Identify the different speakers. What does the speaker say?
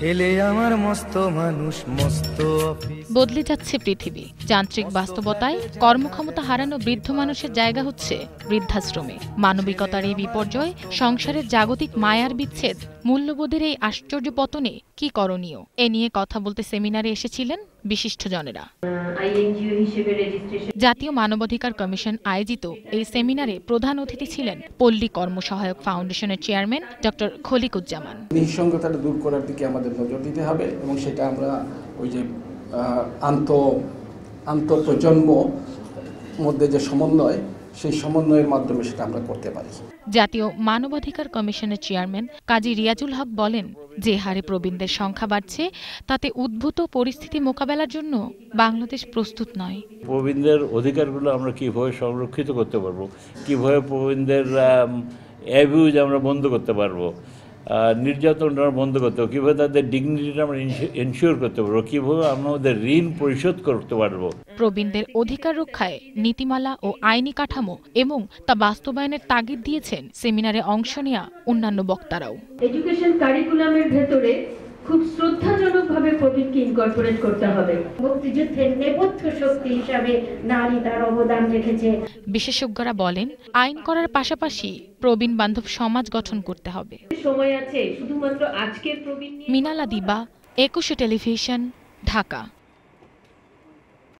Speaker 1: ছেলে আমার মস্ত মানুষ মস্ত বদলে যাচ্ছে পৃথিবী যান্ত্রিক বাস্তবতায় কর্মক্ষমতা হারানো বৃদ্ধ মানুষের জায়গা হচ্ছে বৃদ্ধাশ্রমে মানবিকতার এই বিপর্যয় সংসারের জাগতিক মায়ার বিচ্ছেদ মূল্যবোধের এই আশ্চর্য পতনে কি করণীয় এ নিয়ে কথা বলতে সেমিনারে এসেছিলেন বিশিষ্টজনেরা জাতীয় মানবাধিকার কমিশন আয়োজিত এই সেমিনারে প্রধান অতিথি ছিলেন পল্লী কর্মসহায়ক ফাউন্ডেশনের চেয়ারম্যান ডক্টর খলিকুজ্জামান
Speaker 2: নিঃসঙ্গতাটা দূর করার দিকে আমাদের নজর দিতে হবে এবং সেটা আমরা ওই যে আন্ত আন্তঃপ্রজন্ম মধ্যে যে সমন্বয় সেই সমন্বয়ের মাধ্যমে সেটা আমরা করতে পারি
Speaker 1: জাতীয় মানবাধিকার কমিশনের চেয়ারম্যান কাজী রিয়াজুল হক বলেন যে হারে প্রবীণদের সংখ্যা বাড়ছে তাতে উদ্ভূত পরিস্থিতি মোকাবেলার জন্য বাংলাদেশ প্রস্তুত নয়
Speaker 3: প্রবীণদের অধিকারগুলো আমরা কীভাবে সংরক্ষিত করতে পারবো কীভাবে প্রবীণদের অ্যাবিউজ আমরা বন্ধ করতে পারবো নির্যাতনটা বন্ধ করতে হবে কীভাবে তাদের ডিগনিটিটা আমরা এনশিওর করতে পারবো কীভাবে আমরা ওদের ঋণ পরিশোধ করতে পারবো
Speaker 1: প্রবীণদের অধিকার রক্ষায় নীতিমালা ও আইনি কাঠামো এবং তা বাস্তবায়নের তাগিদ দিয়েছেন সেমিনারে অংশ নেওয়া অন্যান্য বক্তারাও এডুকেশন কারিকুলামের ভেতরে খুব শ্রদ্ধাজনকভাবে প্রবীণকে ইনকর্পোরেট করতে হবে মুক্তিযুদ্ধের নেপথ্য শক্তি হিসাবে নারী তার অবদান রেখেছে বিশেষজ্ঞরা বলেন আইন করার পাশাপাশি প্রবীণ বান্ধব সমাজ গঠন করতে হবে সময় আছে শুধুমাত্র আজকের প্রবীণ মিনালা দিবা একুশে টেলিভিশন ঢাকা